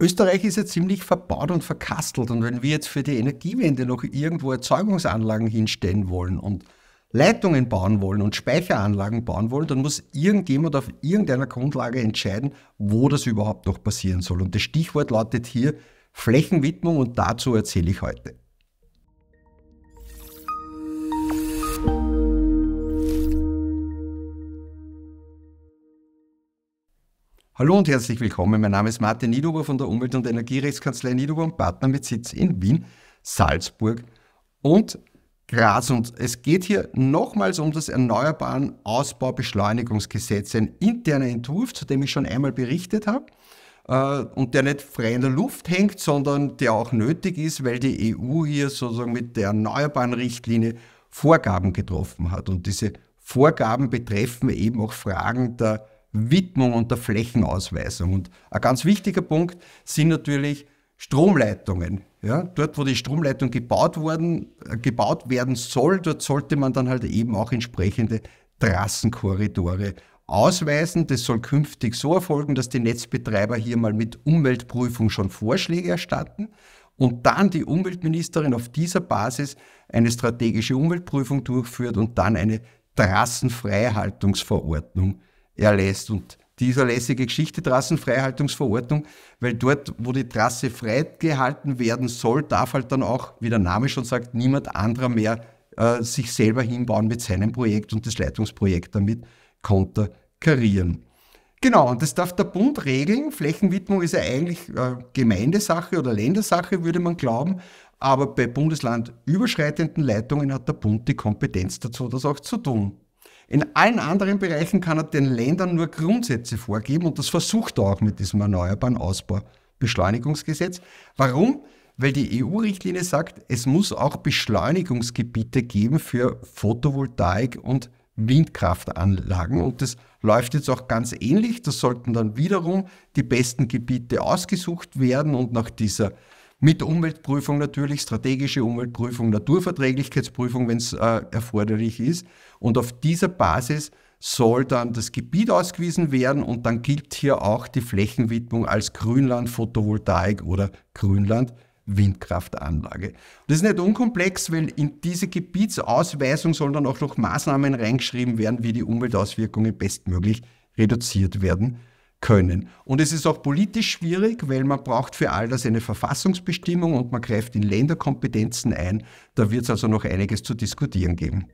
Österreich ist ja ziemlich verbaut und verkastelt. Und wenn wir jetzt für die Energiewende noch irgendwo Erzeugungsanlagen hinstellen wollen und Leitungen bauen wollen und Speicheranlagen bauen wollen, dann muss irgendjemand auf irgendeiner Grundlage entscheiden, wo das überhaupt noch passieren soll. Und das Stichwort lautet hier Flächenwidmung und dazu erzähle ich heute. Hallo und herzlich willkommen. Mein Name ist Martin Niederober von der Umwelt- und Energierechtskanzlei Niederober und Partner mit Sitz in Wien, Salzburg und Graz. Und es geht hier nochmals um das Erneuerbaren Ausbaubeschleunigungsgesetz, ein interner Entwurf, zu dem ich schon einmal berichtet habe äh, und der nicht frei in der Luft hängt, sondern der auch nötig ist, weil die EU hier sozusagen mit der erneuerbaren Richtlinie Vorgaben getroffen hat. Und diese Vorgaben betreffen eben auch Fragen der Widmung und der Flächenausweisung. Und ein ganz wichtiger Punkt sind natürlich Stromleitungen. Ja, dort, wo die Stromleitung gebaut, worden, gebaut werden soll, dort sollte man dann halt eben auch entsprechende Trassenkorridore ausweisen. Das soll künftig so erfolgen, dass die Netzbetreiber hier mal mit Umweltprüfung schon Vorschläge erstatten und dann die Umweltministerin auf dieser Basis eine strategische Umweltprüfung durchführt und dann eine Trassenfreihaltungsverordnung erlässt. Und dieser lässige Geschichte, Trassenfreihaltungsverordnung, weil dort, wo die Trasse freigehalten werden soll, darf halt dann auch, wie der Name schon sagt, niemand anderer mehr äh, sich selber hinbauen mit seinem Projekt und das Leitungsprojekt damit konterkarieren. Genau, und das darf der Bund regeln. Flächenwidmung ist ja eigentlich äh, Gemeindesache oder Ländersache, würde man glauben. Aber bei bundeslandüberschreitenden Leitungen hat der Bund die Kompetenz dazu, das auch zu tun. In allen anderen Bereichen kann er den Ländern nur Grundsätze vorgeben und das versucht er auch mit diesem erneuerbaren Ausbaubeschleunigungsgesetz. Warum? Weil die EU-Richtlinie sagt, es muss auch Beschleunigungsgebiete geben für Photovoltaik und Windkraftanlagen. Und das läuft jetzt auch ganz ähnlich. Da sollten dann wiederum die besten Gebiete ausgesucht werden und nach dieser mit Umweltprüfung natürlich, strategische Umweltprüfung, Naturverträglichkeitsprüfung, wenn es äh, erforderlich ist. Und auf dieser Basis soll dann das Gebiet ausgewiesen werden und dann gilt hier auch die Flächenwidmung als Grünland Photovoltaik oder Grünland Windkraftanlage. Das ist nicht unkomplex, weil in diese Gebietsausweisung sollen dann auch noch Maßnahmen reingeschrieben werden, wie die Umweltauswirkungen bestmöglich reduziert werden können. Und es ist auch politisch schwierig, weil man braucht für all das eine Verfassungsbestimmung und man greift in Länderkompetenzen ein. Da wird es also noch einiges zu diskutieren geben.